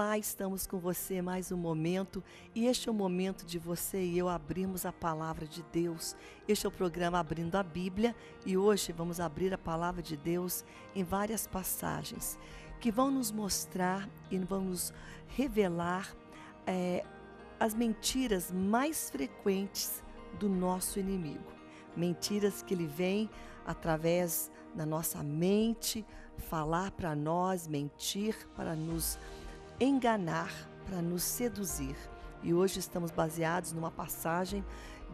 Olá, estamos com você mais um momento e este é o momento de você e eu abrirmos a palavra de Deus. Este é o programa Abrindo a Bíblia e hoje vamos abrir a palavra de Deus em várias passagens que vão nos mostrar e vão nos revelar é, as mentiras mais frequentes do nosso inimigo. Mentiras que ele vem através da nossa mente falar para nós, mentir para nos enganar, para nos seduzir. E hoje estamos baseados numa passagem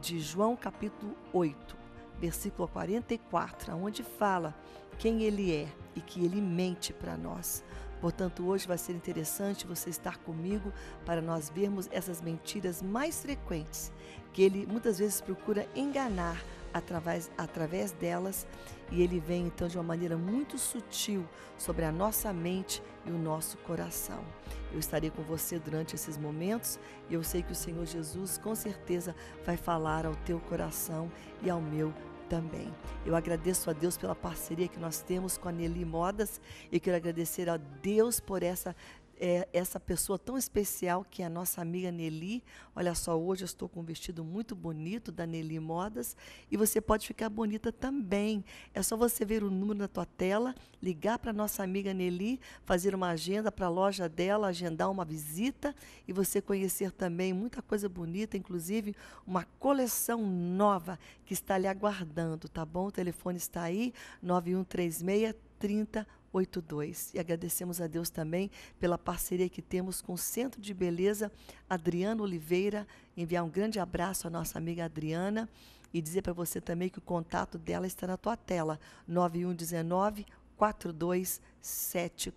de João capítulo 8, versículo 44, onde fala quem ele é e que ele mente para nós. Portanto, hoje vai ser interessante você estar comigo para nós vermos essas mentiras mais frequentes que ele muitas vezes procura enganar através, através delas e ele vem então de uma maneira muito sutil sobre a nossa mente e o nosso coração. Eu estarei com você durante esses momentos e eu sei que o Senhor Jesus com certeza vai falar ao teu coração e ao meu também. Eu agradeço a Deus pela parceria que nós temos com a Nelly Modas e quero agradecer a Deus por essa é, essa pessoa tão especial que é a nossa amiga Nelly. Olha só, hoje eu estou com um vestido muito bonito da Nelly Modas e você pode ficar bonita também. É só você ver o número na tua tela, ligar para nossa amiga Nelly, fazer uma agenda para a loja dela, agendar uma visita e você conhecer também muita coisa bonita, inclusive uma coleção nova que está lhe aguardando, tá bom? O telefone está aí, 9136 30 82. E agradecemos a Deus também pela parceria que temos com o Centro de Beleza Adriana Oliveira. Enviar um grande abraço à nossa amiga Adriana e dizer para você também que o contato dela está na tua tela, 9119 4274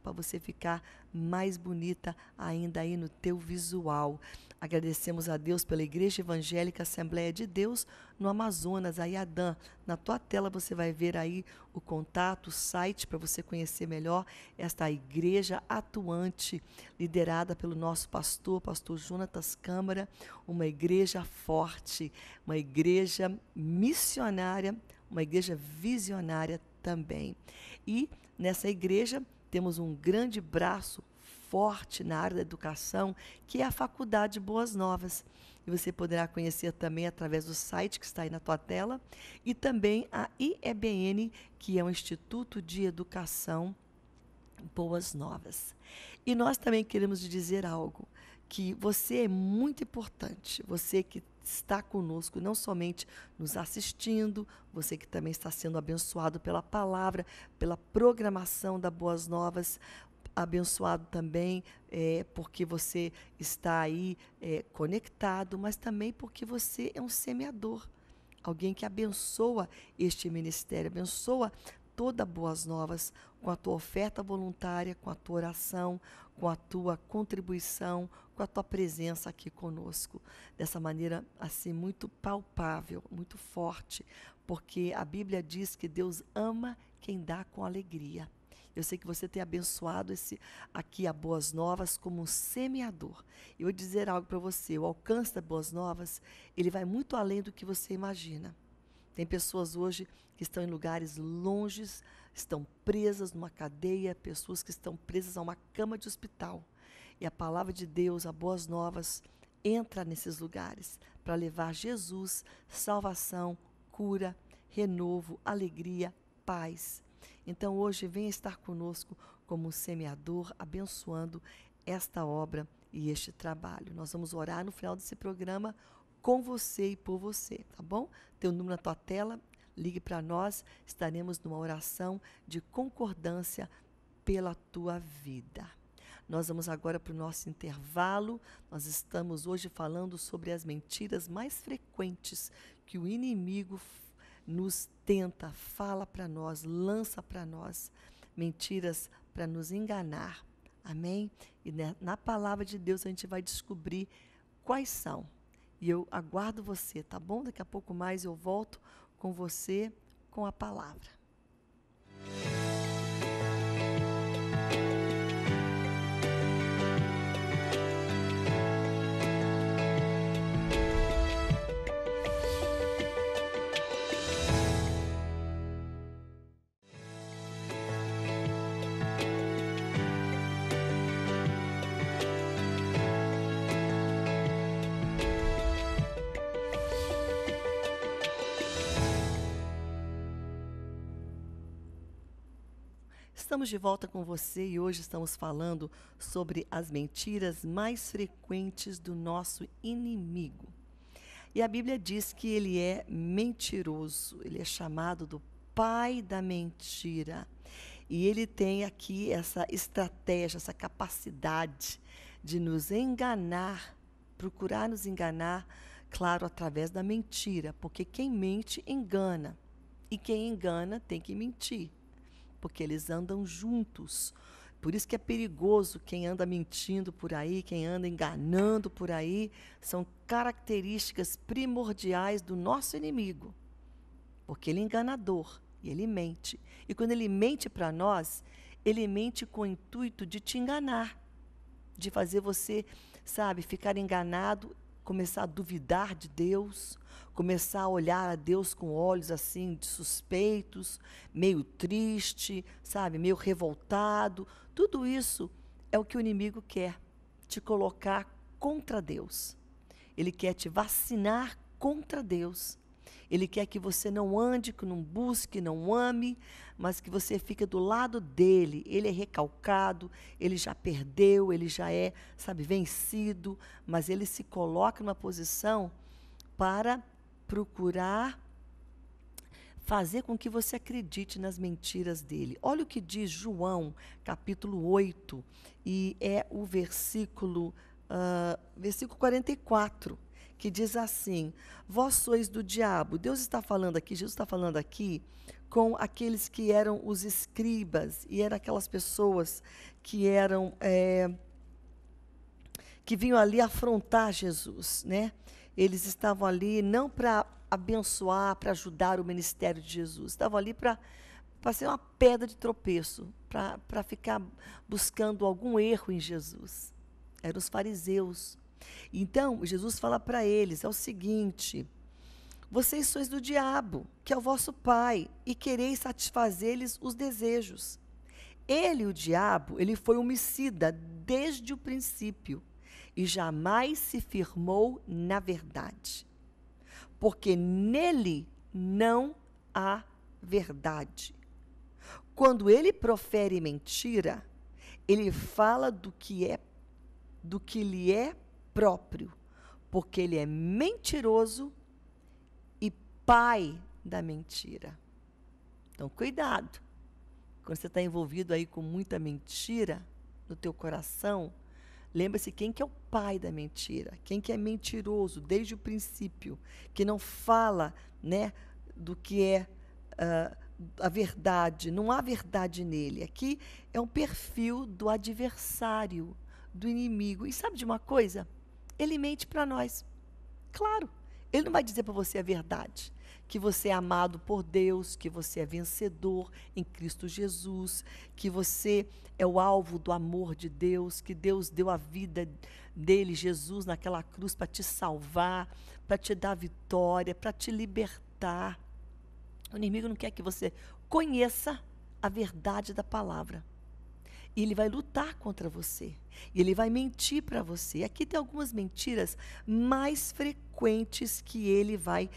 para você ficar mais bonita ainda aí no teu visual. Agradecemos a Deus pela Igreja Evangélica Assembleia de Deus no Amazonas, aí Adã. Na tua tela você vai ver aí o contato, o site para você conhecer melhor esta igreja atuante, liderada pelo nosso pastor, pastor Jonatas Câmara, uma igreja forte, uma igreja missionária, uma igreja visionária também. E nessa igreja temos um grande braço forte na área da educação, que é a Faculdade Boas Novas. E você poderá conhecer também através do site que está aí na tua tela, e também a IEBN, que é o Instituto de Educação Boas Novas. E nós também queremos dizer algo que você é muito importante, você que está conosco, não somente nos assistindo, você que também está sendo abençoado pela palavra, pela programação da Boas Novas, abençoado também é, porque você está aí é, conectado, mas também porque você é um semeador, alguém que abençoa este ministério, abençoa toda boas novas com a tua oferta voluntária, com a tua oração, com a tua contribuição, com a tua presença aqui conosco, dessa maneira assim muito palpável, muito forte, porque a Bíblia diz que Deus ama quem dá com alegria. Eu sei que você tem abençoado esse aqui a Boas Novas como um semeador. E vou dizer algo para você, o alcance da Boas Novas, ele vai muito além do que você imagina. Tem pessoas hoje que estão em lugares longes, estão presas numa cadeia, pessoas que estão presas a uma cama de hospital. E a palavra de Deus, a Boas Novas, entra nesses lugares para levar Jesus, salvação, cura, renovo, alegria, paz. Então hoje venha estar conosco como um semeador, abençoando esta obra e este trabalho. Nós vamos orar no final desse programa com você e por você, tá bom? Tem o um número na tua tela, ligue para nós, estaremos numa oração de concordância pela tua vida. Nós vamos agora para o nosso intervalo. Nós estamos hoje falando sobre as mentiras mais frequentes que o inimigo nos tenta, fala para nós, lança para nós mentiras para nos enganar. Amém? E na palavra de Deus a gente vai descobrir quais são. E eu aguardo você, tá bom? Daqui a pouco mais eu volto com você com a palavra. Estamos de volta com você e hoje estamos falando sobre as mentiras mais frequentes do nosso inimigo. E a Bíblia diz que ele é mentiroso, ele é chamado do pai da mentira. E ele tem aqui essa estratégia, essa capacidade de nos enganar, procurar nos enganar, claro, através da mentira, porque quem mente engana. E quem engana tem que mentir porque eles andam juntos. Por isso que é perigoso quem anda mentindo por aí, quem anda enganando por aí, são características primordiais do nosso inimigo. Porque ele é enganador e ele mente. E quando ele mente para nós, ele mente com o intuito de te enganar, de fazer você, sabe, ficar enganado começar a duvidar de Deus, começar a olhar a Deus com olhos assim de suspeitos, meio triste, sabe, meio revoltado. Tudo isso é o que o inimigo quer te colocar contra Deus. Ele quer te vacinar contra Deus. Ele quer que você não ande, que não busque, não ame, mas que você fique do lado dele. Ele é recalcado, ele já perdeu, ele já é, sabe, vencido, mas ele se coloca numa posição para procurar fazer com que você acredite nas mentiras dele. Olha o que diz João, capítulo 8, e é o versículo, uh, versículo 44 que diz assim: Vós sois do diabo. Deus está falando aqui, Jesus está falando aqui com aqueles que eram os escribas e eram aquelas pessoas que eram é, que vinham ali afrontar Jesus, né? Eles estavam ali não para abençoar, para ajudar o ministério de Jesus, estavam ali para para ser uma pedra de tropeço, para ficar buscando algum erro em Jesus. Eram os fariseus, então, Jesus fala para eles: é o seguinte, vocês sois do diabo, que é o vosso pai, e quereis satisfazer-lhes os desejos. Ele, o diabo, ele foi homicida desde o princípio e jamais se firmou na verdade, porque nele não há verdade. Quando ele profere mentira, ele fala do que é do que lhe é próprio, porque ele é mentiroso e pai da mentira. Então, cuidado. Quando você está envolvido aí com muita mentira no teu coração, Lembra-se quem que é o pai da mentira, quem que é mentiroso desde o princípio, que não fala né, do que é uh, a verdade, não há verdade nele. Aqui é um perfil do adversário, do inimigo. E sabe de uma coisa? ele mente para nós. Claro, ele não vai dizer para você a verdade. Que você é amado por Deus, que você é vencedor em Cristo Jesus, que você é o alvo do amor de Deus, que Deus deu a vida dele, Jesus, naquela cruz para te salvar, para te dar vitória, para te libertar. O inimigo não quer que você conheça a verdade da palavra. E ele vai lutar contra você. E ele vai mentir para você. Aqui tem algumas mentiras mais frequentes que ele vai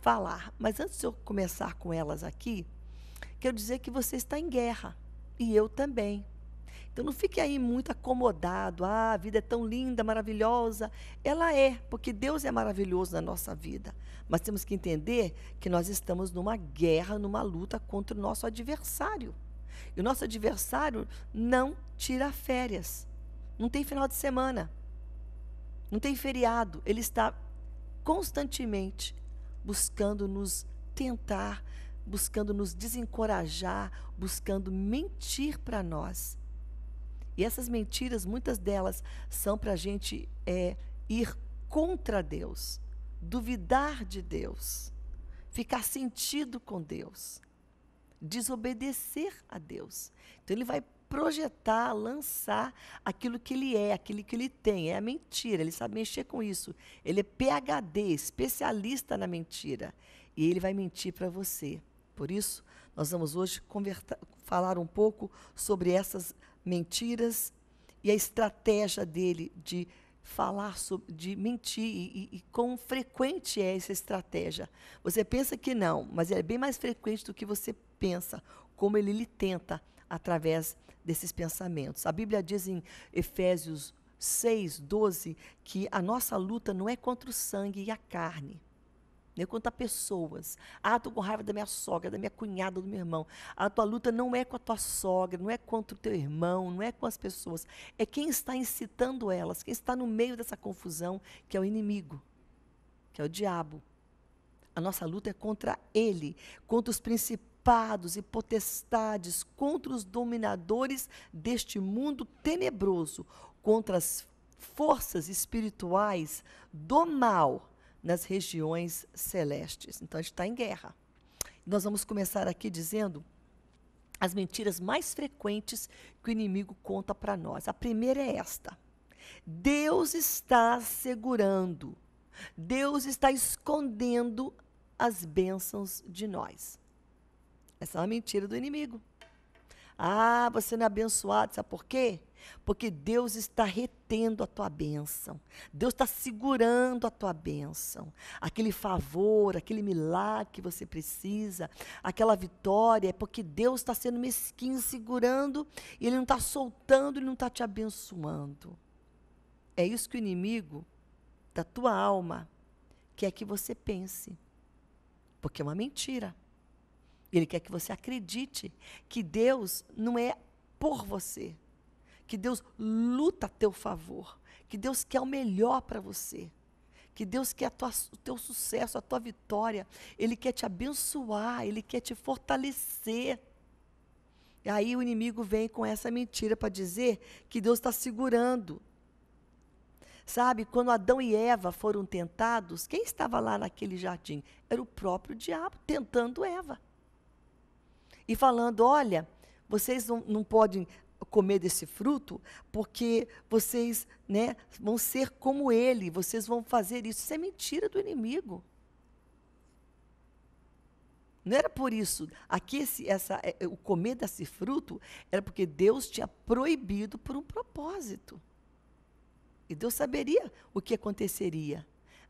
falar. Mas antes de eu começar com elas aqui, quero dizer que você está em guerra. E eu também. Então não fique aí muito acomodado. Ah, a vida é tão linda, maravilhosa. Ela é, porque Deus é maravilhoso na nossa vida. Mas temos que entender que nós estamos numa guerra, numa luta contra o nosso adversário. E o nosso adversário não tira férias. Não tem final de semana. Não tem feriado. Ele está constantemente buscando nos tentar, buscando nos desencorajar, buscando mentir para nós. E essas mentiras, muitas delas, são para a gente é, ir contra Deus, duvidar de Deus, ficar sentido com Deus desobedecer a Deus. Então ele vai projetar, lançar aquilo que ele é, aquilo que ele tem. É a mentira, ele sabe mexer com isso. Ele é PhD, especialista na mentira. E ele vai mentir para você. Por isso, nós vamos hoje falar um pouco sobre essas mentiras e a estratégia dele de falar sobre, de mentir e, e, e quão frequente é essa estratégia. Você pensa que não, mas é bem mais frequente do que você pensa, como ele lhe tenta através desses pensamentos. A Bíblia diz em Efésios 6, 12, que a nossa luta não é contra o sangue e a carne, nem contra pessoas. Ah, estou com raiva da minha sogra, da minha cunhada, do meu irmão. A tua luta não é com a tua sogra, não é contra o teu irmão, não é com as pessoas. É quem está incitando elas, quem está no meio dessa confusão, que é o inimigo, que é o diabo. A nossa luta é contra ele, contra os principados e potestades, contra os dominadores deste mundo tenebroso, contra as forças espirituais do mal nas regiões celestes. Então a gente está em guerra. Nós vamos começar aqui dizendo as mentiras mais frequentes que o inimigo conta para nós. A primeira é esta: Deus está segurando, Deus está escondendo as bênçãos de nós. Essa é uma mentira do inimigo. Ah, você não é abençoado, sabe por quê? Porque Deus está retendo a tua bênção. Deus está segurando a tua bênção. Aquele favor, aquele milagre que você precisa, aquela vitória, é porque Deus está sendo mesquinho, segurando, e Ele não está soltando, Ele não está te abençoando. É isso que o inimigo da tua alma quer que você pense. Porque é uma mentira. Ele quer que você acredite que Deus não é por você, que Deus luta a teu favor, que Deus quer o melhor para você, que Deus quer tua, o teu sucesso, a tua vitória, Ele quer te abençoar, Ele quer te fortalecer. E aí o inimigo vem com essa mentira para dizer que Deus está segurando. Sabe, quando Adão e Eva foram tentados, quem estava lá naquele jardim? Era o próprio diabo tentando Eva e falando: olha, vocês não, não podem comer desse fruto, porque vocês né, vão ser como ele, vocês vão fazer isso. Isso é mentira do inimigo. Não era por isso. Aqui, esse, essa, é, é, o comer desse fruto era porque Deus tinha proibido por um propósito. E Deus saberia o que aconteceria.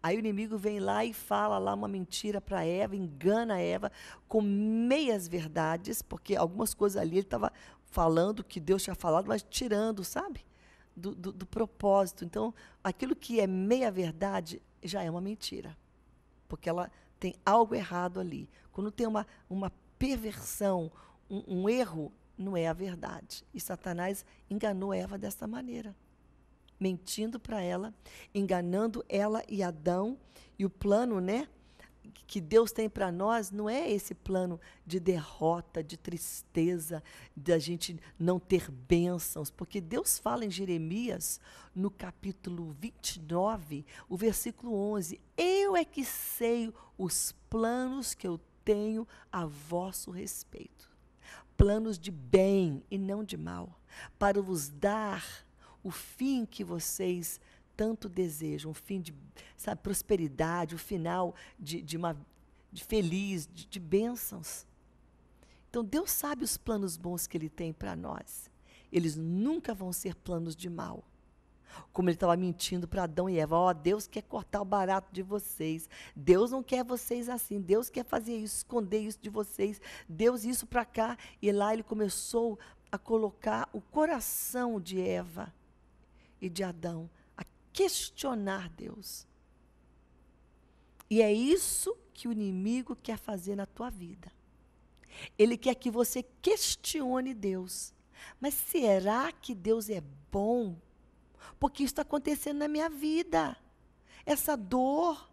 Aí o inimigo vem lá e fala lá uma mentira para Eva, engana Eva com meias verdades, porque algumas coisas ali ele estava falando que Deus tinha falado, mas tirando, sabe? Do, do, do propósito. Então, aquilo que é meia verdade já é uma mentira, porque ela tem algo errado ali. Quando tem uma, uma perversão, um, um erro, não é a verdade. E Satanás enganou Eva dessa maneira mentindo para ela, enganando ela e Adão. E o plano, né, que Deus tem para nós não é esse plano de derrota, de tristeza, da gente não ter bênçãos, porque Deus fala em Jeremias, no capítulo 29, o versículo 11: Eu é que sei os planos que eu tenho a vosso respeito, planos de bem e não de mal, para vos dar o fim que vocês tanto desejam, o fim de sabe, prosperidade, o final de, de uma de feliz, de, de bênçãos. Então Deus sabe os planos bons que Ele tem para nós. Eles nunca vão ser planos de mal. Como ele estava mentindo para Adão e Eva, ó, oh, Deus quer cortar o barato de vocês. Deus não quer vocês assim. Deus quer fazer isso, esconder isso de vocês. Deus isso para cá e lá ele começou a colocar o coração de Eva e de Adão a questionar Deus. E é isso que o inimigo quer fazer na tua vida. Ele quer que você questione Deus. Mas será que Deus é bom? Porque isso está acontecendo na minha vida. Essa dor,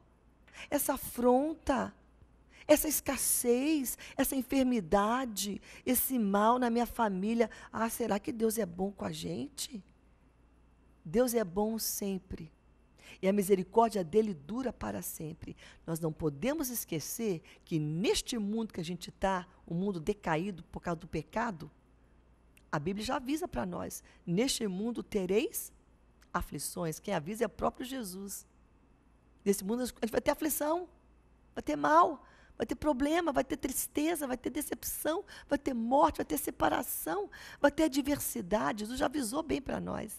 essa afronta, essa escassez, essa enfermidade, esse mal na minha família. Ah, será que Deus é bom com a gente? Deus é bom sempre. E a misericórdia dele dura para sempre. Nós não podemos esquecer que neste mundo que a gente está, o um mundo decaído por causa do pecado, a Bíblia já avisa para nós: neste mundo tereis aflições. Quem avisa é o próprio Jesus. Nesse mundo a gente vai ter aflição, vai ter mal, vai ter problema, vai ter tristeza, vai ter decepção, vai ter morte, vai ter separação, vai ter adversidade. Jesus já avisou bem para nós.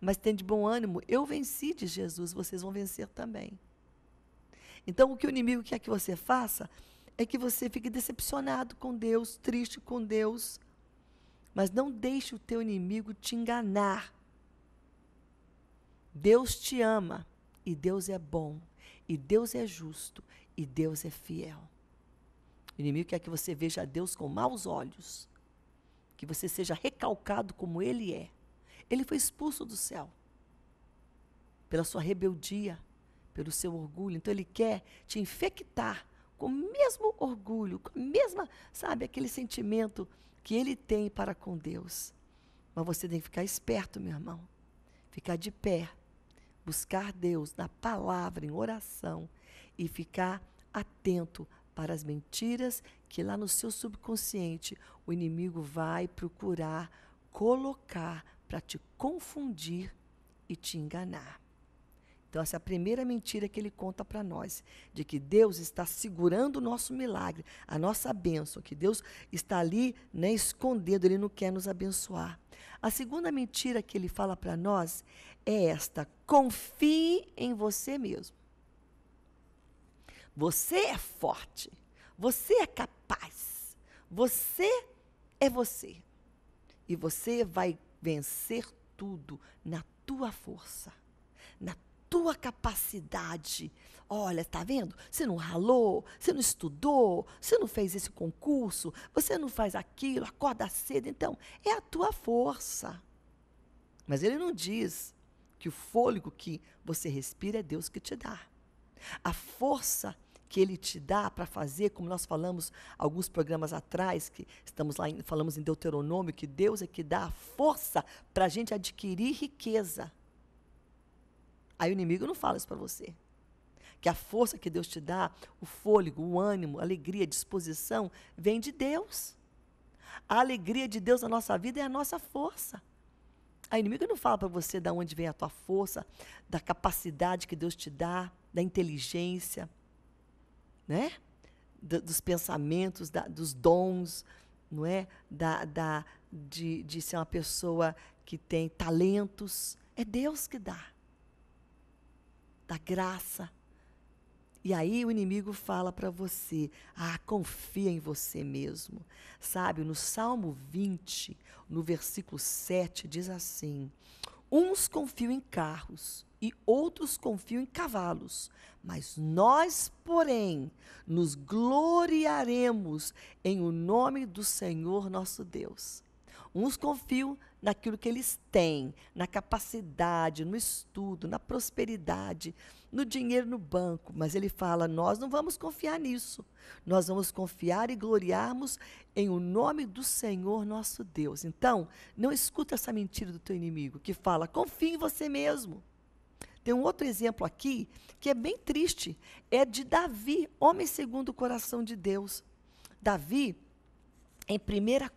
Mas tem de bom ânimo, eu venci de Jesus, vocês vão vencer também. Então, o que o inimigo quer que você faça é que você fique decepcionado com Deus, triste com Deus. Mas não deixe o teu inimigo te enganar. Deus te ama e Deus é bom, e Deus é justo, e Deus é fiel. O inimigo quer que você veja Deus com maus olhos, que você seja recalcado como ele é. Ele foi expulso do céu pela sua rebeldia, pelo seu orgulho. Então ele quer te infectar com o mesmo orgulho, com a mesma, sabe, aquele sentimento que ele tem para com Deus. Mas você tem que ficar esperto, meu irmão. Ficar de pé, buscar Deus na palavra, em oração e ficar atento para as mentiras que lá no seu subconsciente o inimigo vai procurar colocar para te confundir e te enganar. Então, essa é a primeira mentira que ele conta para nós, de que Deus está segurando o nosso milagre, a nossa bênção, que Deus está ali né, escondendo, ele não quer nos abençoar. A segunda mentira que ele fala para nós é esta: confie em você mesmo. Você é forte, você é capaz, você é você. E você vai vencer tudo na tua força, na tua capacidade. Olha, tá vendo? Você não ralou, você não estudou, você não fez esse concurso, você não faz aquilo, acorda cedo. Então, é a tua força. Mas ele não diz que o fôlego que você respira é Deus que te dá. A força que ele te dá para fazer, como nós falamos alguns programas atrás, que estamos lá, falamos em Deuteronômio, que Deus é que dá a força para a gente adquirir riqueza. Aí o inimigo não fala isso para você. Que a força que Deus te dá, o fôlego, o ânimo, a alegria, a disposição, vem de Deus. A alegria de Deus na nossa vida é a nossa força. A inimiga não fala para você de onde vem a tua força, da capacidade que Deus te dá, da inteligência né? dos pensamentos, da, dos dons, não é? Da, da, de, de ser uma pessoa que tem talentos. É Deus que dá. Da graça. E aí o inimigo fala para você: ah, confia em você mesmo. Sabe, no Salmo 20, no versículo 7, diz assim: Uns confiam em carros, e outros confiam em cavalos. Mas nós, porém, nos gloriaremos em o nome do Senhor nosso Deus. Uns confiam naquilo que eles têm, na capacidade, no estudo, na prosperidade, no dinheiro no banco, mas ele fala: nós não vamos confiar nisso. Nós vamos confiar e gloriarmos em o nome do Senhor nosso Deus. Então, não escuta essa mentira do teu inimigo que fala: confie em você mesmo. Tem um outro exemplo aqui que é bem triste. É de Davi, homem segundo o coração de Deus. Davi, em 1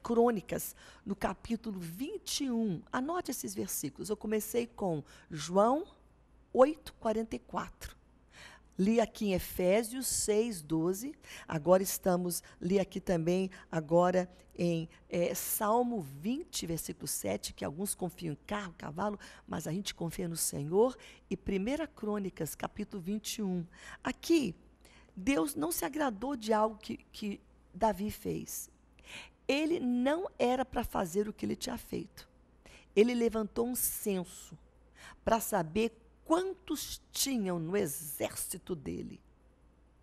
Crônicas, no capítulo 21, anote esses versículos. Eu comecei com João 8, 44 li aqui em Efésios 6, 12, agora estamos, li aqui também agora em é, Salmo 20, versículo 7, que alguns confiam em carro, cavalo, mas a gente confia no Senhor, e 1 Crônicas, capítulo 21. Aqui, Deus não se agradou de algo que, que Davi fez. Ele não era para fazer o que ele tinha feito. Ele levantou um censo para saber quantos tinham no exército dele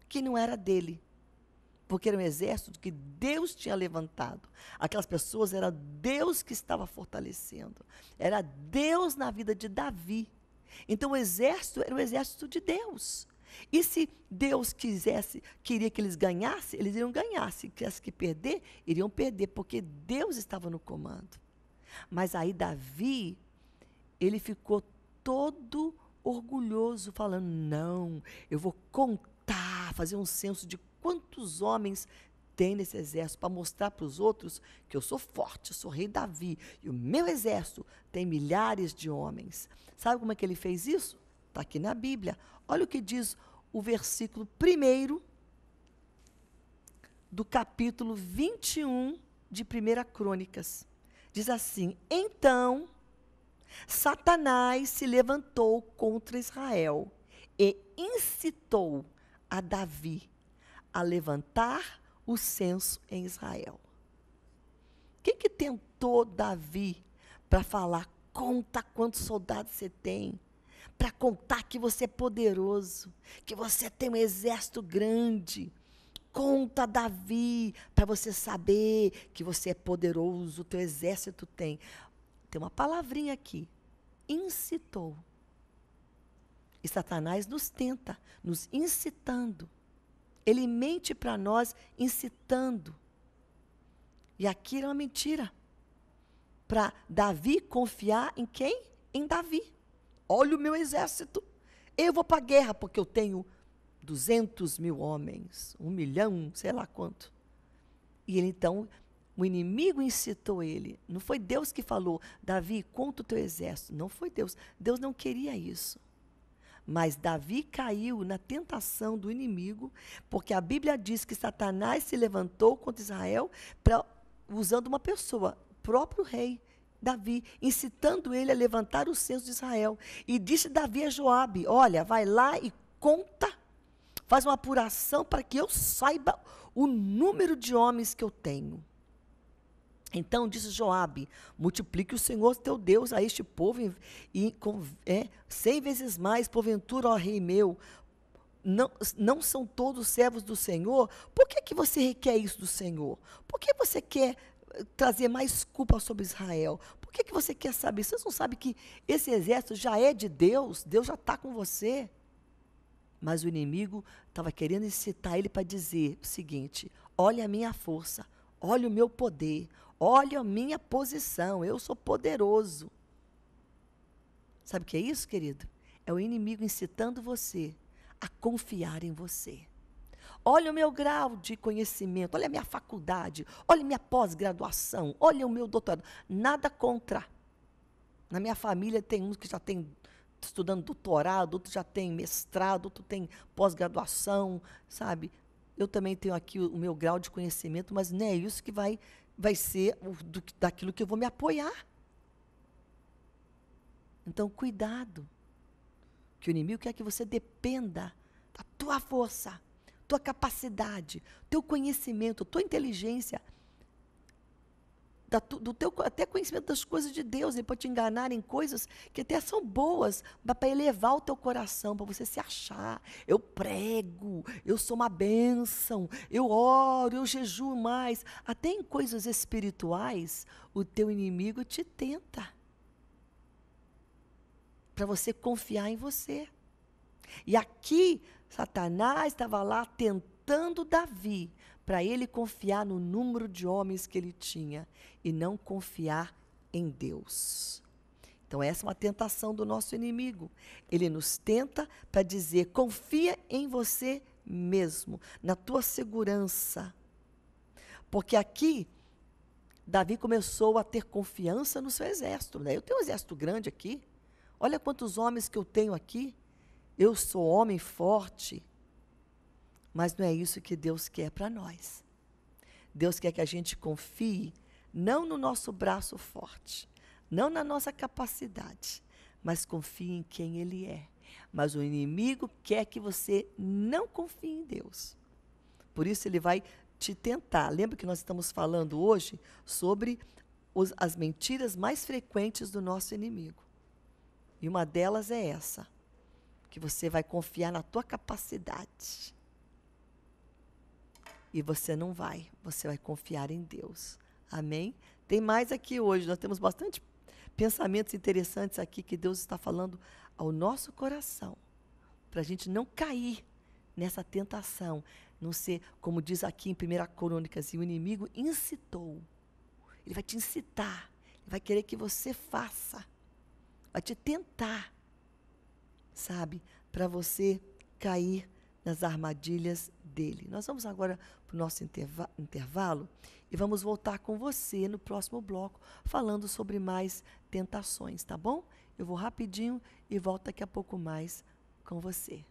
que não era dele? Porque era um exército que Deus tinha levantado. Aquelas pessoas era Deus que estava fortalecendo. Era Deus na vida de Davi. Então o exército era o exército de Deus. E se Deus quisesse, queria que eles ganhassem, eles iriam ganhar. Se quisesse que perder, iriam perder, porque Deus estava no comando. Mas aí Davi, ele ficou todo orgulhoso, falando: não, eu vou contar, fazer um censo de quantos homens tem nesse exército para mostrar para os outros que eu sou forte, eu sou rei Davi e o meu exército tem milhares de homens. Sabe como é que ele fez isso? Está aqui na Bíblia. Olha o que diz o versículo primeiro do capítulo 21 de 1 Crônicas. Diz assim: Então Satanás se levantou contra Israel e incitou a Davi a levantar o censo em Israel. O que, que tentou Davi para falar? Conta quantos soldados você tem, para contar que você é poderoso, que você tem um exército grande. Conta, Davi, para você saber que você é poderoso, o teu exército tem. Tem uma palavrinha aqui. Incitou. E Satanás nos tenta, nos incitando. Ele mente para nós, incitando. E aqui era é uma mentira. Para Davi confiar em quem? Em Davi. Olha o meu exército. Eu vou para a guerra porque eu tenho 200 mil homens, um milhão, sei lá quanto. E ele então o inimigo incitou ele. Não foi Deus que falou, Davi, conta o teu exército. Não foi Deus. Deus não queria isso. Mas Davi caiu na tentação do inimigo, porque a Bíblia diz que Satanás se levantou contra Israel pra, usando uma pessoa, próprio rei. Davi, incitando ele a levantar o censo de Israel. E disse Davi a Joabe: Olha, vai lá e conta, faz uma apuração para que eu saiba o número de homens que eu tenho. Então disse Joabe: multiplique o Senhor teu Deus a este povo e, com, é, cem vezes mais, porventura, ó rei meu, não, não são todos servos do Senhor? Por que, que você requer isso do Senhor? Por que você quer eh, trazer mais culpa sobre Israel? Por que, que você quer saber? Você não sabe que esse exército já é de Deus? Deus já está com você. Mas o inimigo estava querendo incitar ele para dizer o seguinte: olha a minha força, olha o meu poder, Olha a minha posição, eu sou poderoso. Sabe o que é isso, querido? É o inimigo incitando você a confiar em você. Olha o meu grau de conhecimento, olha a minha faculdade, olha a minha pós-graduação, olha o meu doutorado. Nada contra. Na minha família tem uns que já tem estudando doutorado, outro já tem mestrado, outro tem pós-graduação, sabe? Eu também tenho aqui o meu grau de conhecimento, mas não é isso que vai vai ser do, daquilo que eu vou me apoiar. Então, cuidado. Que o inimigo quer que você dependa da tua força, tua capacidade, teu conhecimento, tua inteligência da, do teu até conhecimento das coisas de Deus. Ele pode te enganar em coisas que até são boas, para elevar o teu coração, para você se achar. Eu prego, eu sou uma bênção, eu oro, eu jejuo mais. Até em coisas espirituais, o teu inimigo te tenta. Para você confiar em você. E aqui, Satanás estava lá tentando Davi para ele confiar no número de homens que ele tinha e não confiar em Deus. Então, essa é uma tentação do nosso inimigo. Ele nos tenta para dizer: confia em você mesmo, na tua segurança. Porque aqui, Davi começou a ter confiança no seu exército. Né? Eu tenho um exército grande aqui. Olha quantos homens que eu tenho aqui. Eu sou homem forte. Mas não é isso que Deus quer para nós. Deus quer que a gente confie não no nosso braço forte, não na nossa capacidade, mas confie em quem Ele é. Mas o inimigo quer que você não confie em Deus. Por isso ele vai te tentar. Lembra que nós estamos falando hoje sobre os, as mentiras mais frequentes do nosso inimigo. E uma delas é essa, que você vai confiar na tua capacidade. E você não vai, você vai confiar em Deus. Amém? Tem mais aqui hoje, nós temos bastante pensamentos interessantes aqui que Deus está falando ao nosso coração, para a gente não cair nessa tentação, não ser, como diz aqui em 1 Crônicas, o inimigo incitou. Ele vai te incitar, ele vai querer que você faça, vai te tentar, sabe, para você cair nas armadilhas dele. Nós vamos agora para o nosso interva intervalo e vamos voltar com você no próximo bloco falando sobre mais tentações, tá bom? Eu vou rapidinho e volto daqui a pouco mais com você.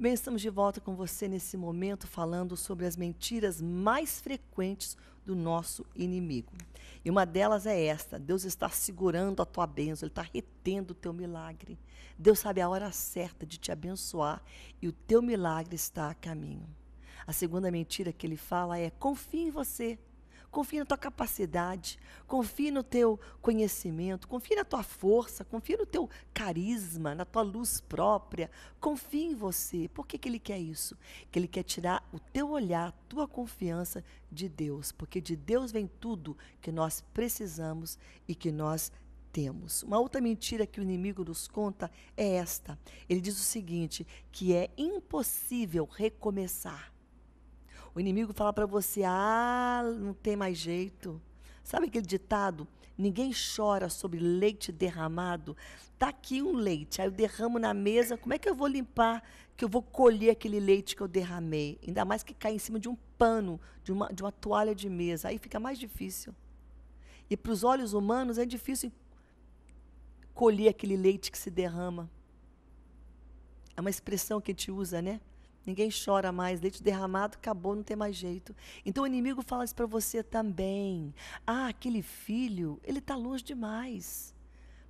Bem, estamos de volta com você nesse momento falando sobre as mentiras mais frequentes do nosso inimigo. E uma delas é esta: Deus está segurando a tua bênção, Ele está retendo o teu milagre. Deus sabe a hora certa de te abençoar e o teu milagre está a caminho. A segunda mentira que ele fala é: confie em você, Confia na tua capacidade, confia no teu conhecimento, confia na tua força, confia no teu carisma, na tua luz própria. Confia em você. Por que, que ele quer isso? Que ele quer tirar o teu olhar, a tua confiança de Deus, porque de Deus vem tudo que nós precisamos e que nós temos. Uma outra mentira que o inimigo nos conta é esta. Ele diz o seguinte, que é impossível recomeçar. O inimigo fala para você: ah, não tem mais jeito. Sabe aquele ditado? Ninguém chora sobre leite derramado. Tá aqui um leite, aí eu derramo na mesa. Como é que eu vou limpar? Que eu vou colher aquele leite que eu derramei? Ainda mais que cai em cima de um pano, de uma, de uma toalha de mesa. Aí fica mais difícil. E para os olhos humanos é difícil colher aquele leite que se derrama. É uma expressão que a gente usa, né? ninguém chora mais, leite derramado acabou, não tem mais jeito. Então o inimigo fala isso para você também. Ah, aquele filho, ele está longe demais.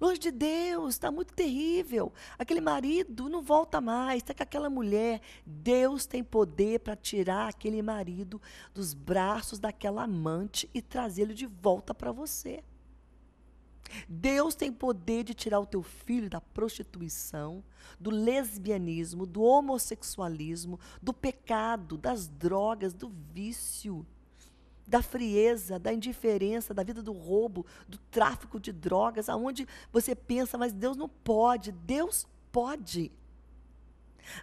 Longe de Deus, está muito terrível. Aquele marido não volta mais, está com aquela mulher. Deus tem poder para tirar aquele marido dos braços daquela amante e trazê-lo de volta para você. Deus tem poder de tirar o teu filho da prostituição, do lesbianismo, do homossexualismo, do pecado, das drogas, do vício, da frieza, da indiferença, da vida do roubo, do tráfico de drogas, aonde você pensa, mas Deus não pode. Deus pode.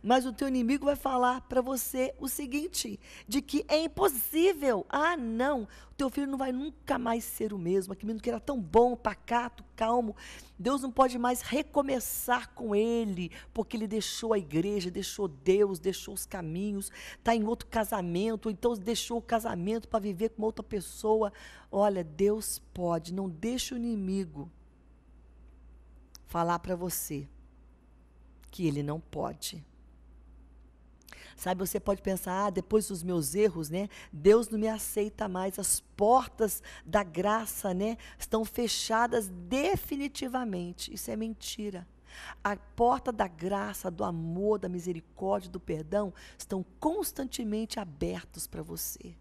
Mas o teu inimigo vai falar para você o seguinte: de que é impossível. Ah, não, o teu filho não vai nunca mais ser o mesmo. Aquele menino que era tão bom, pacato, calmo. Deus não pode mais recomeçar com ele, porque ele deixou a igreja, deixou Deus, deixou os caminhos, está em outro casamento, ou então deixou o casamento para viver com outra pessoa. Olha, Deus pode, não deixa o inimigo falar para você que ele não pode. Sabe, você pode pensar, ah, depois dos meus erros, né? Deus não me aceita mais, as portas da graça, né, estão fechadas definitivamente. Isso é mentira. A porta da graça, do amor, da misericórdia, do perdão estão constantemente abertos para você.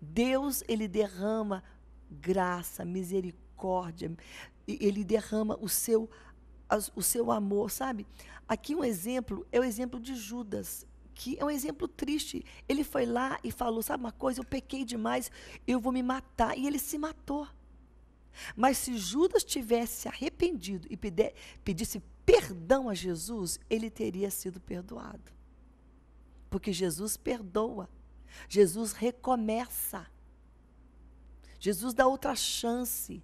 Deus, ele derrama graça, misericórdia, ele derrama o seu o seu amor, sabe? Aqui um exemplo é o exemplo de Judas que é um exemplo triste. Ele foi lá e falou: sabe uma coisa, eu pequei demais, eu vou me matar. E ele se matou. Mas se Judas tivesse arrependido e pedisse perdão a Jesus, ele teria sido perdoado. Porque Jesus perdoa, Jesus recomeça, Jesus dá outra chance,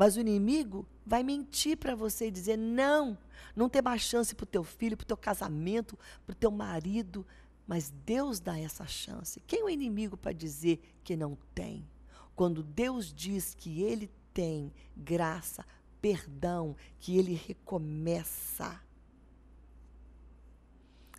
mas o inimigo vai mentir para você e dizer: não, não tem mais chance para o teu filho, para o teu casamento, para o teu marido. Mas Deus dá essa chance. Quem é o inimigo para dizer que não tem? Quando Deus diz que ele tem graça, perdão, que ele recomeça.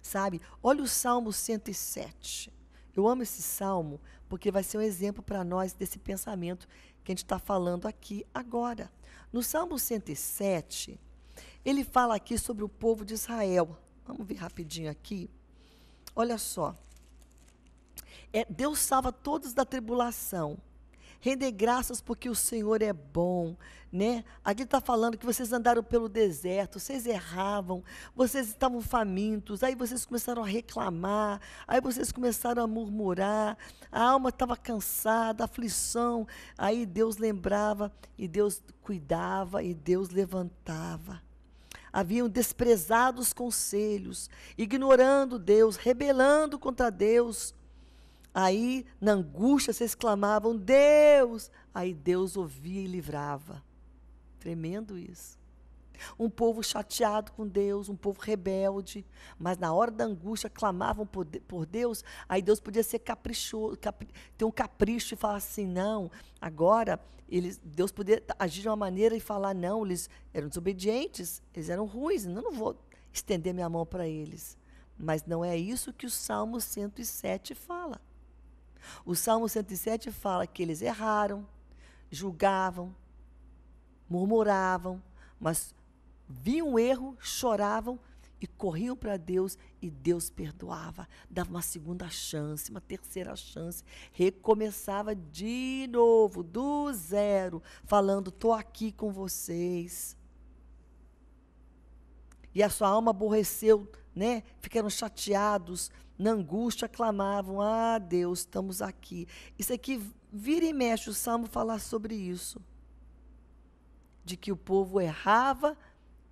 Sabe? Olha o Salmo 107. Eu amo esse salmo porque vai ser um exemplo para nós desse pensamento que a gente está falando aqui agora. No Salmo 107, ele fala aqui sobre o povo de Israel. Vamos ver rapidinho aqui. Olha só. É, Deus salva todos da tribulação. Render graças porque o Senhor é bom, né? Aqui está falando que vocês andaram pelo deserto, vocês erravam, vocês estavam famintos, aí vocês começaram a reclamar, aí vocês começaram a murmurar, a alma estava cansada, aflição, aí Deus lembrava e Deus cuidava e Deus levantava haviam desprezado os conselhos, ignorando Deus, rebelando contra Deus, Aí, na angústia, vocês clamavam: Deus! Aí Deus ouvia e livrava. Tremendo isso. Um povo chateado com Deus, um povo rebelde, mas na hora da angústia clamavam por, Deus, aí Deus podia ser caprichoso, capri, ter um capricho e falar assim: não, agora eles, Deus podia agir de uma maneira e falar: não, eles eram desobedientes, eles eram ruins, eu não vou estender minha mão para eles. Mas não é isso que o Salmo 107 fala. O Salmo 107 fala que eles erraram, julgavam, murmuravam, mas viam o erro, choravam e corriam para Deus e Deus perdoava, dava uma segunda chance, uma terceira chance, recomeçava de novo, do zero, falando: "Estou aqui com vocês". E a sua alma aborreceu né? Ficaram chateados, na angústia clamavam: "Ah, Deus, estamos aqui". Isso aqui vira e mexe o salmo falar sobre isso. De que o povo errava,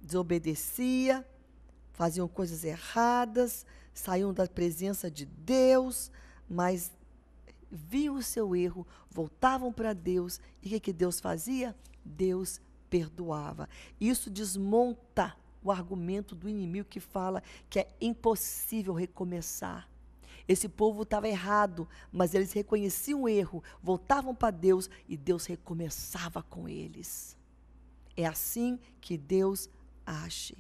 desobedecia, faziam coisas erradas, saíam da presença de Deus, mas viam o seu erro, voltavam para Deus, e o que, que Deus fazia? Deus perdoava. Isso desmonta o argumento do inimigo que fala que é impossível recomeçar. Esse povo estava errado, mas eles reconheciam o erro, voltavam para Deus e Deus recomeçava com eles. É assim que Deus age.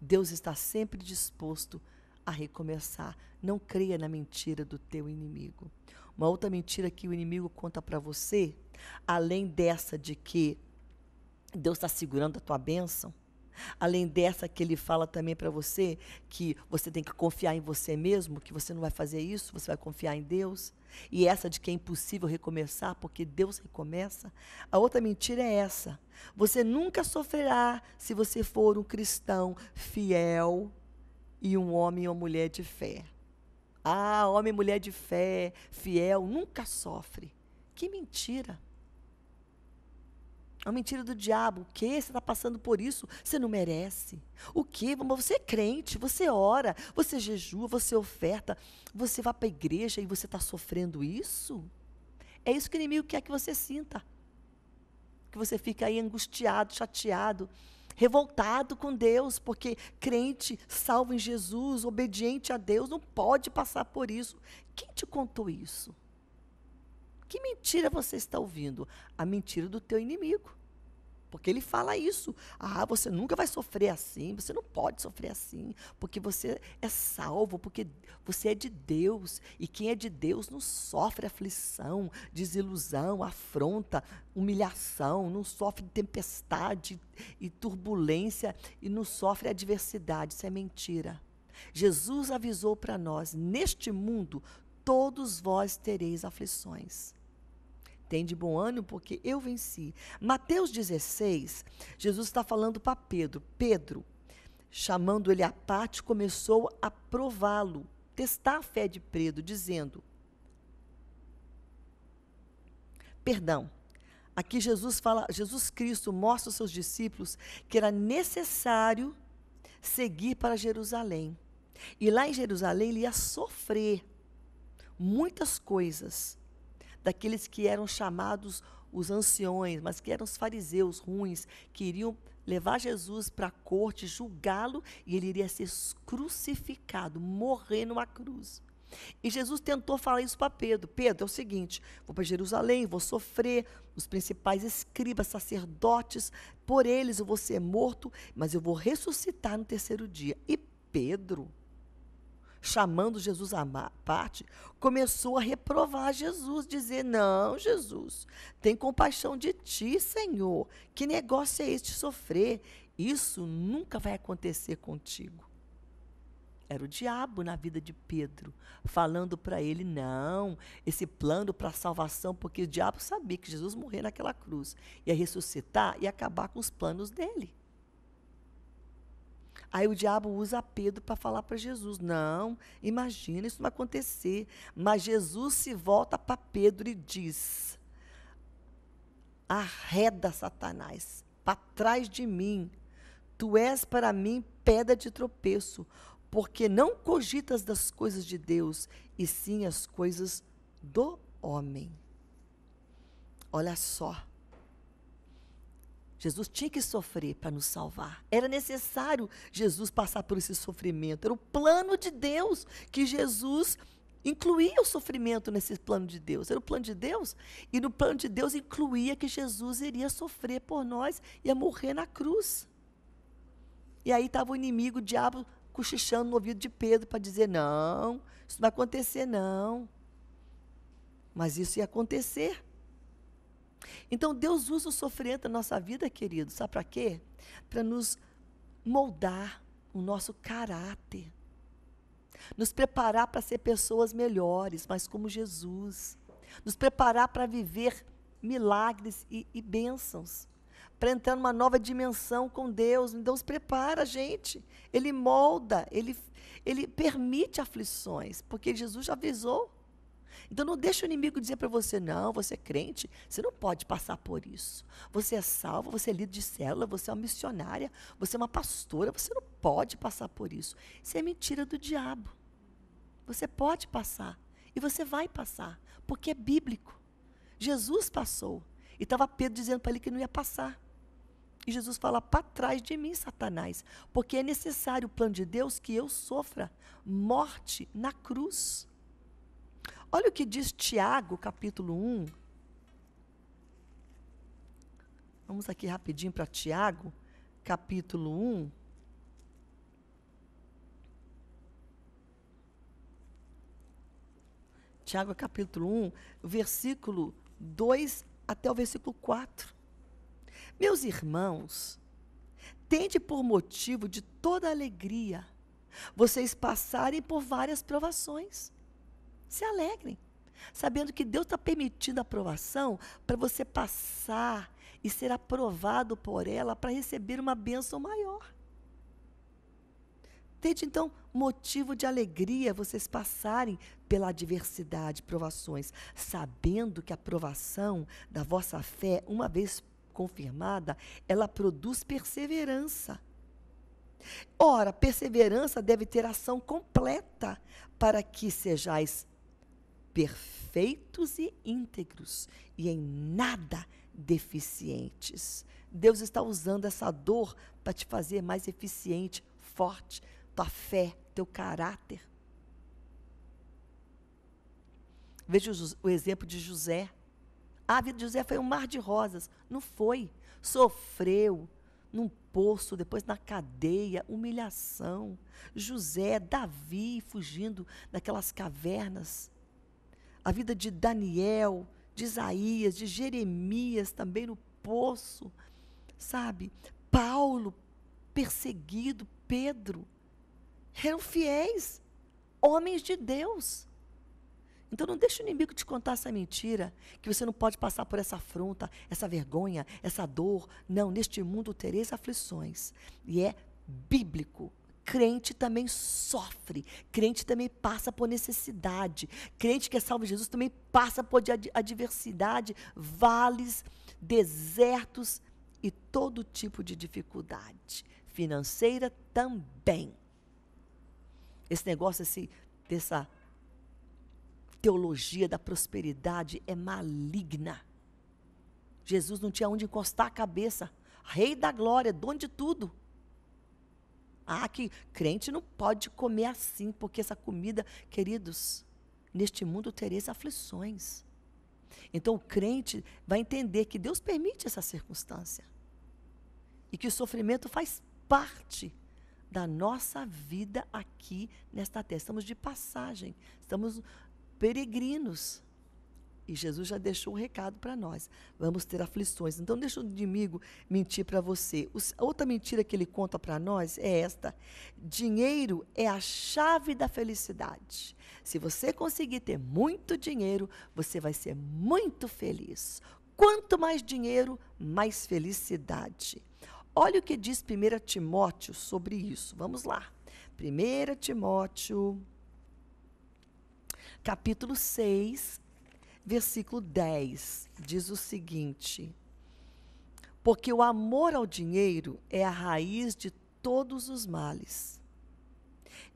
Deus está sempre disposto a recomeçar. Não creia na mentira do teu inimigo. Uma outra mentira que o inimigo conta para você, além dessa de que Deus está segurando a tua bênção. Além dessa que ele fala também para você que você tem que confiar em você mesmo, que você não vai fazer isso, você vai confiar em Deus. E essa de que é impossível recomeçar, porque Deus recomeça. A outra mentira é essa. Você nunca sofrerá se você for um cristão fiel e um homem ou mulher de fé. Ah, homem e mulher de fé, fiel, nunca sofre. Que mentira! É uma mentira do diabo. O que? Você está passando por isso? Você não merece. O que? Você é crente, você ora, você jejua, você oferta, você vai para a igreja e você está sofrendo isso? É isso que o inimigo quer que você sinta. Que você fique aí angustiado, chateado, revoltado com Deus, porque crente, salvo em Jesus, obediente a Deus, não pode passar por isso. Quem te contou isso? Que mentira você está ouvindo? A mentira do teu inimigo. Porque ele fala isso. Ah, você nunca vai sofrer assim, você não pode sofrer assim, porque você é salvo, porque você é de Deus. E quem é de Deus não sofre aflição, desilusão, afronta, humilhação, não sofre tempestade e turbulência e não sofre adversidade. Isso é mentira. Jesus avisou para nós: neste mundo, todos vós tereis aflições. Tem de bom ânimo porque eu venci. Mateus 16, Jesus está falando para Pedro. Pedro, chamando ele à parte, começou a prová-lo, testar a fé de Pedro, dizendo: Perdão. Aqui Jesus fala, Jesus Cristo mostra aos seus discípulos que era necessário seguir para Jerusalém. E lá em Jerusalém ele ia sofrer muitas coisas daqueles que eram chamados os anciões, mas que eram os fariseus ruins, que iriam levar Jesus para a corte, julgá-lo, e ele iria ser crucificado, morrer numa cruz. E Jesus tentou falar isso para Pedro. Pedro, é o seguinte: vou para Jerusalém, vou sofrer, os principais escribas, sacerdotes, por eles eu vou ser morto, mas eu vou ressuscitar no terceiro dia. E Pedro, chamando Jesus à parte, começou a reprovar Jesus, dizer: Não, Jesus, tem compaixão de ti, Senhor. Que negócio é este sofrer? Isso nunca vai acontecer contigo. Era o diabo na vida de Pedro, falando para ele: não, esse plano para a salvação, porque o diabo sabia que Jesus morreu naquela cruz, ia ressuscitar e acabar com os planos dele. Aí o diabo usa Pedro para falar para Jesus: Não, imagina, isso não acontecer. Mas Jesus se volta para Pedro e diz: Arreda, Satanás, para trás de mim. Tu és para mim pedra de tropeço, porque não cogitas das coisas de Deus, e sim as coisas do homem. Olha só Jesus tinha que sofrer para nos salvar. Era necessário Jesus passar por esse sofrimento. Era o plano de Deus que Jesus incluía o sofrimento nesse plano de Deus. Era o plano de Deus e no plano de Deus incluía que Jesus iria sofrer por nós e ia morrer na cruz. E aí estava o inimigo, o diabo, cochichando no ouvido de Pedro para dizer: não, isso não vai acontecer, não. Mas isso ia acontecer. Então Deus usa o sofrimento na nossa vida, querido, sabe para quê? Para nos moldar o nosso caráter, nos preparar para ser pessoas melhores, mas como Jesus, nos preparar para viver milagres e, e bênçãos, para entrar numa nova dimensão com Deus. Então, Deus prepara a gente, Ele molda, Ele, Ele permite aflições, porque Jesus já avisou então não deixe o inimigo dizer para você, não, você é crente, você não pode passar por isso. Você é salvo, você é líder de célula, você é uma missionária, você é uma pastora, você não pode passar por isso. Isso é mentira do diabo. Você pode passar e você vai passar, porque é bíblico. Jesus passou e estava Pedro dizendo para ele que não ia passar. E Jesus fala: para trás de mim, Satanás, porque é necessário o plano de Deus que eu sofra morte na cruz. Olha o que diz Tiago, capítulo 1. Vamos aqui rapidinho para Tiago, capítulo 1. Tiago, capítulo 1, versículo 2 até o versículo 4. Meus irmãos, tende por motivo de toda alegria vocês passarem por várias provações se alegrem, sabendo que Deus está permitindo a aprovação para você passar e ser aprovado por ela para receber uma bênção maior. Tente, então, motivo de alegria vocês passarem pela adversidade, provações, sabendo que a provação da vossa fé, uma vez confirmada, ela produz perseverança. Ora, perseverança deve ter ação completa para que sejais perfeitos e íntegros e em nada deficientes. Deus está usando essa dor para te fazer mais eficiente, forte, tua fé, teu caráter. Veja o exemplo de José. Ah, a vida de José foi um mar de rosas. Não foi. Sofreu num poço, depois na cadeia, humilhação. José, Davi fugindo daquelas cavernas a vida de Daniel, de Isaías, de Jeremias também no poço, sabe? Paulo perseguido, Pedro, eram fiéis, homens de Deus. Então não deixe o inimigo te contar essa mentira, que você não pode passar por essa afronta, essa vergonha, essa dor. Não, neste mundo tereis aflições. E é bíblico crente também sofre, crente também passa por necessidade, crente que é salvo de Jesus também passa por adversidade, vales, desertos e todo tipo de dificuldade, financeira também. Esse negócio esse, dessa teologia da prosperidade é maligna. Jesus não tinha onde encostar a cabeça, rei da glória, dono de tudo ah, que crente não pode comer assim, porque essa comida, queridos, neste mundo tereis aflições. Então o crente vai entender que Deus permite essa circunstância e que o sofrimento faz parte da nossa vida aqui nesta terra. Estamos de passagem, estamos peregrinos. E Jesus já deixou um recado para nós. Vamos ter aflições. Então, deixa o inimigo mentir para você. A outra mentira que ele conta para nós é esta: dinheiro é a chave da felicidade. Se você conseguir ter muito dinheiro, você vai ser muito feliz. Quanto mais dinheiro, mais felicidade. Olha o que diz 1 Timóteo sobre isso. Vamos lá. 1 Timóteo, capítulo 6, versículo 10 diz o seguinte: Porque o amor ao dinheiro é a raiz de todos os males.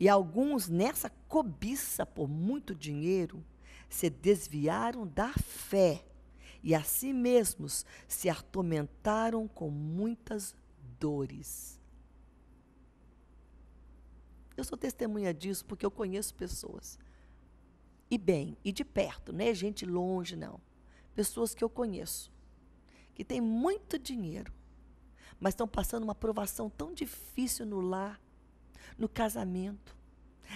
E alguns, nessa cobiça por muito dinheiro, se desviaram da fé e a si mesmos se atormentaram com muitas dores. Eu sou testemunha disso porque eu conheço pessoas e bem, e de perto, não é gente longe, não. Pessoas que eu conheço, que têm muito dinheiro, mas estão passando uma provação tão difícil no lar, no casamento,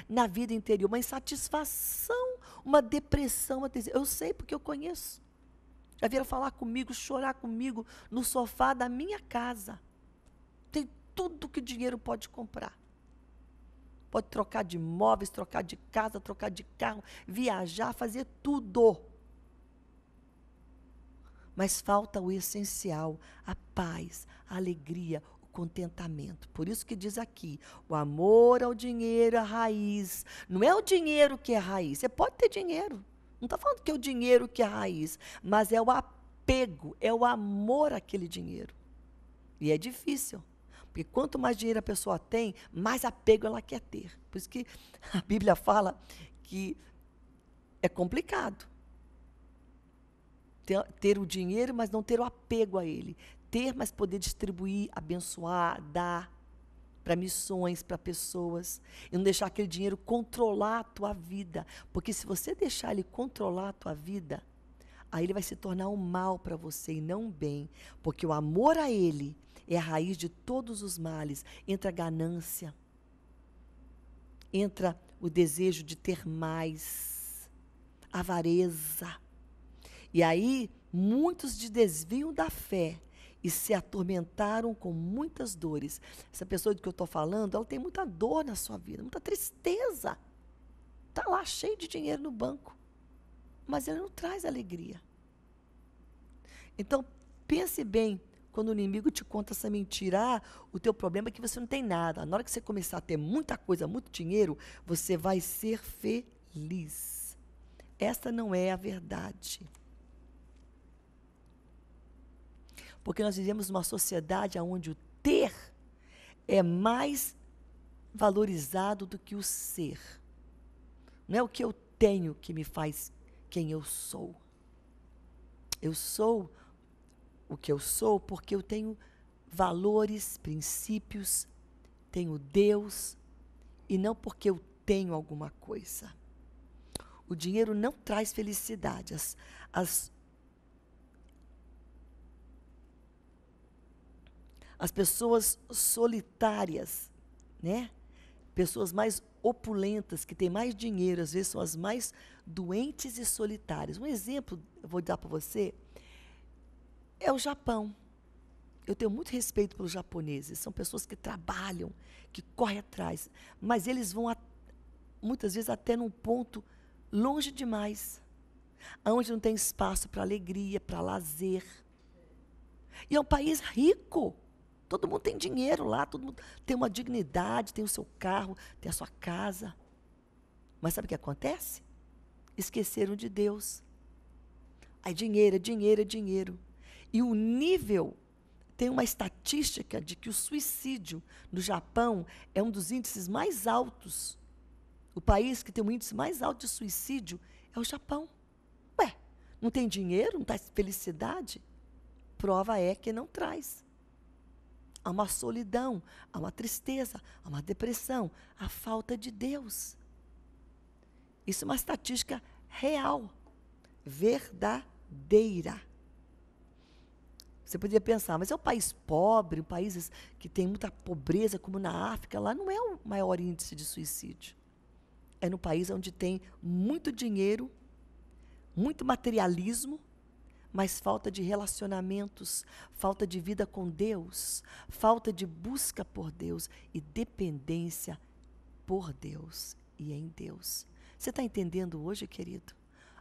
na vida interior, uma insatisfação, uma depressão. Uma Eu sei porque eu conheço. Já vieram falar comigo, chorar comigo no sofá da minha casa. Tem tudo que o dinheiro pode comprar. Pode trocar de móveis, trocar de casa, trocar de carro, viajar, fazer tudo. Mas falta o essencial, a paz, a alegria, o contentamento. Por isso que diz aqui, o amor ao dinheiro é a raiz. Não é o dinheiro que é a raiz. Você pode ter dinheiro. Não está falando que é o dinheiro que é a raiz, mas é o apego, é o amor àquele dinheiro. E é difícil. Porque quanto mais dinheiro a pessoa tem, mais apego ela quer ter. Por isso que a Bíblia fala que é complicado ter, ter o dinheiro, mas não ter o apego a ele. Ter, mas poder distribuir, abençoar, dar para missões, para pessoas, e não deixar aquele dinheiro controlar a tua vida. Porque se você deixar ele controlar a tua vida, aí ele vai se tornar um mal para você e não um bem, porque o amor a ele é a raiz de todos os males. Entra a ganância, entra o desejo de ter mais, avareza. E aí muitos de desviam da fé e se atormentaram com muitas dores. Essa pessoa de que eu estou falando, ela tem muita dor na sua vida, muita tristeza. Está lá cheio de dinheiro no banco mas ele não traz alegria. Então, pense bem quando o inimigo te conta essa mentira, ah, o teu problema é que você não tem nada. Na hora que você começar a ter muita coisa, muito dinheiro, você vai ser feliz. Esta não é a verdade. Porque nós vivemos uma sociedade onde o ter é mais valorizado do que o ser. Não é o que eu tenho que me faz quem eu sou. Eu sou o que eu sou porque eu tenho valores, princípios, tenho Deus e não porque eu tenho alguma coisa. O dinheiro não traz felicidade. As, as, as pessoas solitárias, né? Pessoas mais opulentas, que têm mais dinheiro, às vezes são as mais doentes e solitárias. Um exemplo, eu vou dar para você, é o Japão. Eu tenho muito respeito pelos japoneses. São pessoas que trabalham, que correm atrás. Mas eles vão, a, muitas vezes, até num ponto longe demais onde não tem espaço para alegria, para lazer. E é um país rico. Todo mundo tem dinheiro lá, todo mundo tem uma dignidade, tem o seu carro, tem a sua casa. Mas sabe o que acontece? Esqueceram de Deus. Aí dinheiro, é dinheiro, é dinheiro. E o nível tem uma estatística de que o suicídio no Japão é um dos índices mais altos. O país que tem um índice mais alto de suicídio é o Japão. Ué, não tem dinheiro, não traz tá felicidade? Prova é que não traz há uma solidão, há uma tristeza, há uma depressão, a falta de Deus. Isso é uma estatística real, verdadeira. Você poderia pensar, mas é um país pobre, um país que tem muita pobreza, como na África, lá não é o maior índice de suicídio. É no país onde tem muito dinheiro, muito materialismo mas falta de relacionamentos, falta de vida com Deus, falta de busca por Deus e dependência por Deus e em Deus. Você está entendendo hoje, querido?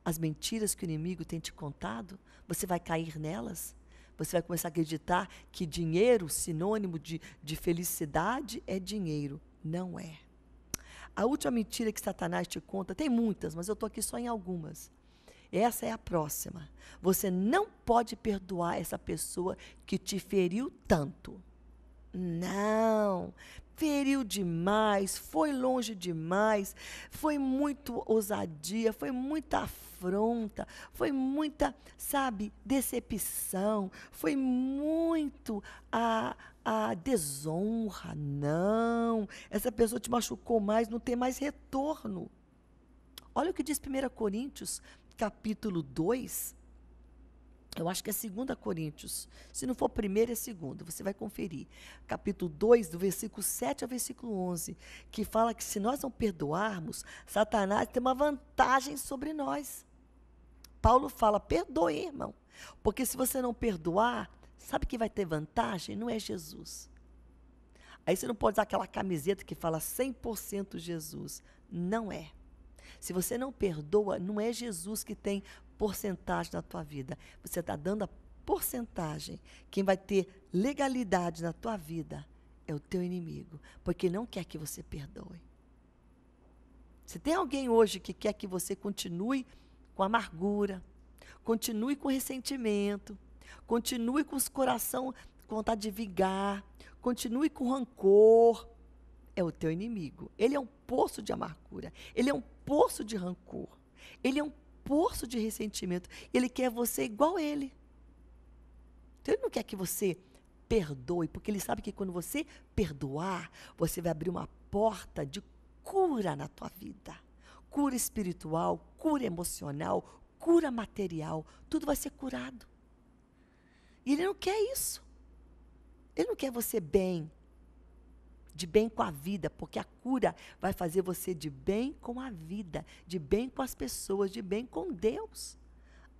As mentiras que o inimigo tem te contado, você vai cair nelas? Você vai começar a acreditar que dinheiro, sinônimo de, de felicidade, é dinheiro. Não é. A última mentira que Satanás te conta, tem muitas, mas eu estou aqui só em algumas essa é a próxima. Você não pode perdoar essa pessoa que te feriu tanto. Não. Feriu demais, foi longe demais, foi muito ousadia, foi muita afronta, foi muita, sabe, decepção, foi muito a, a desonra. Não. Essa pessoa te machucou mais, não tem mais retorno. Olha o que diz 1 Coríntios capítulo 2, eu acho que é 2 Coríntios. Se não for primeiro, é segundo. Você vai conferir. Capítulo 2, do versículo 7 ao versículo 11, que fala que se nós não perdoarmos, Satanás tem uma vantagem sobre nós. Paulo fala: perdoe, irmão. Porque se você não perdoar, sabe que vai ter vantagem? Não é Jesus. Aí você não pode usar aquela camiseta que fala 100% Jesus. Não é. Se você não perdoa, não é Jesus que tem porcentagem na tua vida. Você está dando a porcentagem. Quem vai ter legalidade na tua vida é o teu inimigo, porque não quer que você perdoe. Se tem alguém hoje que quer que você continue com amargura, continue com ressentimento, continue com os coração com vontade de vigar, continue com rancor, é o teu inimigo. Ele é um poço de amargura, ele é um poço de rancor. Ele é um poço de ressentimento. Ele quer você igual a ele. Então, ele não quer que você perdoe, porque ele sabe que quando você perdoar, você vai abrir uma porta de cura na tua vida. Cura espiritual, cura emocional, cura material, tudo vai ser curado. E ele não quer isso. Ele não quer você bem, de bem com a vida, porque a cura vai fazer você de bem com a vida, de bem com as pessoas, de bem com Deus.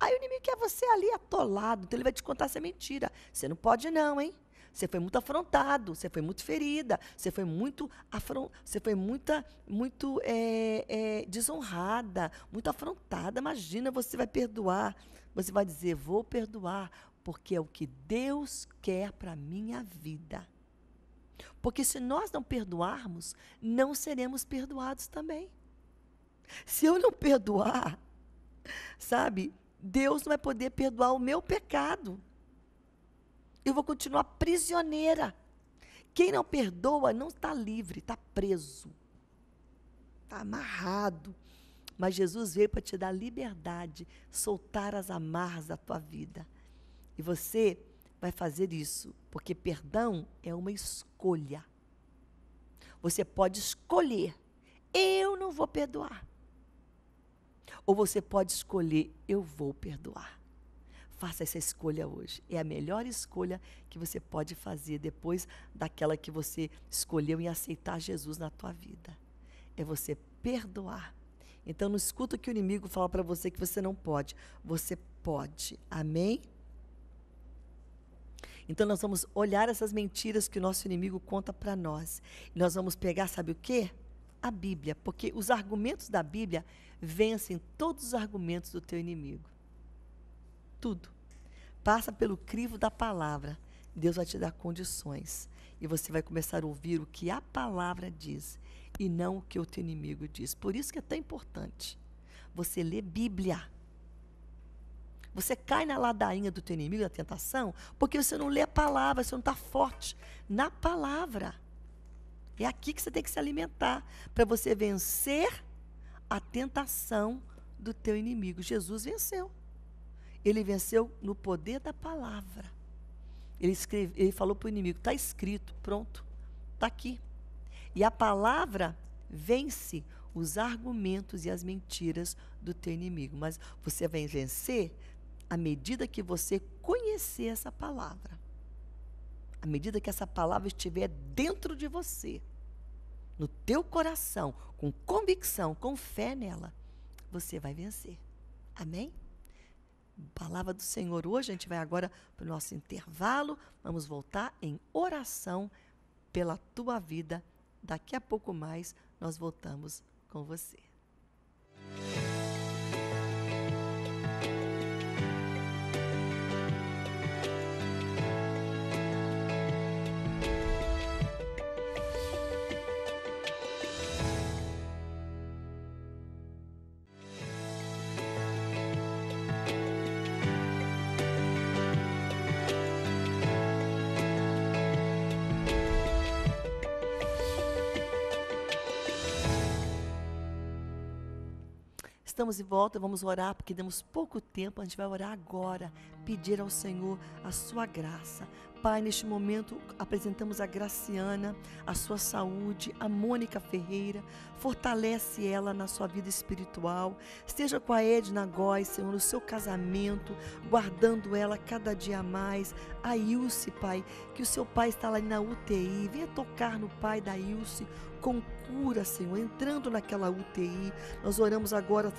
Aí o inimigo quer você ali atolado, então ele vai te contar essa mentira. Você não pode não, hein? Você foi muito afrontado, você foi muito ferida, você foi muito afron você foi muita, muito é, é, desonrada, muito afrontada. Imagina, você vai perdoar, você vai dizer vou perdoar, porque é o que Deus quer para minha vida. Porque se nós não perdoarmos, não seremos perdoados também. Se eu não perdoar, sabe, Deus não vai poder perdoar o meu pecado. Eu vou continuar prisioneira. Quem não perdoa não está livre, está preso, está amarrado. Mas Jesus veio para te dar liberdade, soltar as amarras da tua vida. E você vai fazer isso, porque perdão é uma escolha. Você pode escolher, eu não vou perdoar. Ou você pode escolher, eu vou perdoar. Faça essa escolha hoje. É a melhor escolha que você pode fazer depois daquela que você escolheu em aceitar Jesus na tua vida. É você perdoar. Então não escuta o que o inimigo fala para você que você não pode. Você pode. Amém? Então nós vamos olhar essas mentiras que o nosso inimigo conta para nós. E nós vamos pegar, sabe o quê? A Bíblia, porque os argumentos da Bíblia vencem todos os argumentos do teu inimigo. Tudo. Passa pelo crivo da palavra. Deus vai te dar condições e você vai começar a ouvir o que a palavra diz e não o que o teu inimigo diz. Por isso que é tão importante você ler Bíblia. Você cai na ladainha do teu inimigo, da tentação, porque você não lê a palavra, você não está forte na palavra. É aqui que você tem que se alimentar para você vencer a tentação do teu inimigo. Jesus venceu. Ele venceu no poder da palavra. Ele, escreve, ele falou para o inimigo: está escrito, pronto, está aqui. E a palavra vence os argumentos e as mentiras do teu inimigo. Mas você vai vencer à medida que você conhecer essa palavra, à medida que essa palavra estiver dentro de você, no teu coração, com convicção, com fé nela, você vai vencer. Amém? Palavra do Senhor hoje, a gente vai agora para o nosso intervalo, vamos voltar em oração pela tua vida. Daqui a pouco mais nós voltamos com você. Estamos de volta, vamos orar, porque demos pouco tempo, a gente vai orar agora, pedir ao Senhor a sua graça. Pai, neste momento apresentamos a Graciana, a sua saúde, a Mônica Ferreira, fortalece ela na sua vida espiritual, esteja com a Edna Góes, Senhor, no seu casamento, guardando ela cada dia mais, a Ilse, Pai, que o seu pai está lá na UTI, venha tocar no pai da Ilse, com cura, Senhor, entrando naquela UTI. Nós oramos agora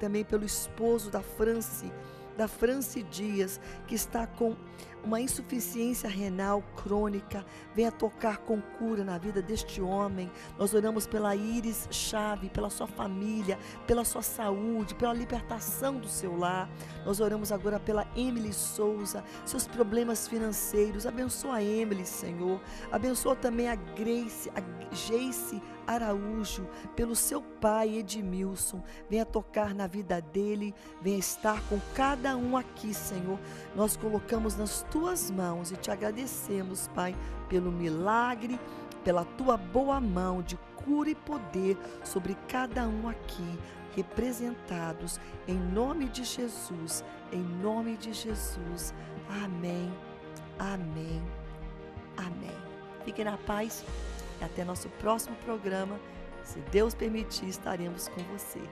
também pelo esposo da Franci, da Franci Dias, que está com uma insuficiência renal crônica venha tocar com cura na vida deste homem. Nós oramos pela Iris Chave, pela sua família, pela sua saúde, pela libertação do seu lar. Nós oramos agora pela Emily Souza, seus problemas financeiros. Abençoa a Emily, Senhor. Abençoa também a Grace, a Jace, Araújo, pelo seu pai Edmilson. Venha tocar na vida dele, venha estar com cada um aqui, Senhor. Nós colocamos nas tuas mãos e te agradecemos, Pai, pelo milagre, pela tua boa mão de cura e poder sobre cada um aqui representados em nome de Jesus, em nome de Jesus. Amém. Amém. Amém. Fiquem na paz até nosso próximo programa. Se Deus permitir, estaremos com você.